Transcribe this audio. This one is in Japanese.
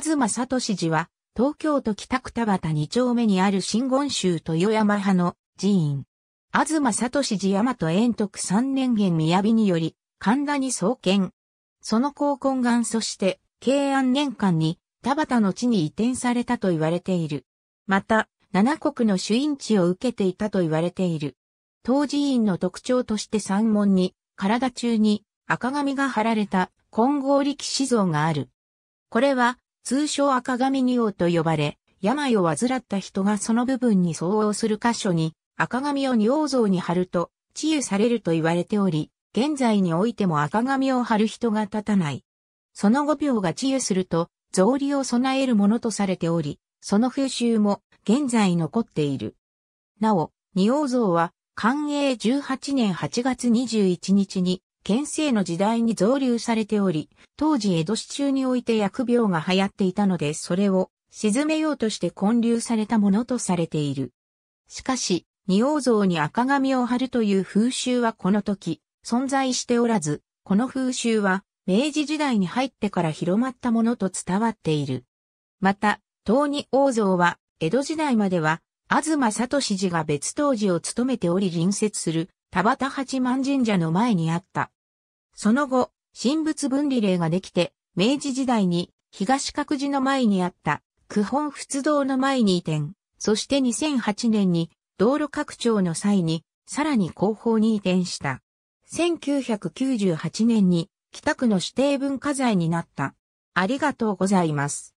東聡寺は、東京都北区田端二丁目にある新言宗豊山派の寺院。東聡寺大和延徳三年元雅により、神田に創建。その後根願そして、慶安年間に田端の地に移転されたと言われている。また、七国の主因地を受けていたと言われている。当寺院の特徴として山門に、体中に赤紙が貼られた金剛力士像がある。これは通称赤髪仁王と呼ばれ、病を患った人がその部分に相応する箇所に赤髪を仁王像に貼ると治癒されると言われており、現在においても赤髪を貼る人が立たない。その後病が治癒すると、草履を備えるものとされており、その風習も現在残っている。なお、仁王像は、寛永18年8月21日に県政の時代に増流されており、当時江戸市中において薬病が流行っていたのでそれを沈めようとして建立されたものとされている。しかし、仁王像に赤紙を貼るという風習はこの時、存在しておらず、この風習は明治時代に入ってから広まったものと伝わっている。また、東仁王像は江戸時代までは、東聡氏が別当時を務めており隣接する田畑八幡神社の前にあった。その後、神仏分離令ができて、明治時代に東角寺の前にあった九本仏堂の前に移転、そして2008年に道路拡張の際に、さらに後方に移転した。1998年に北区の指定文化財になった。ありがとうございます。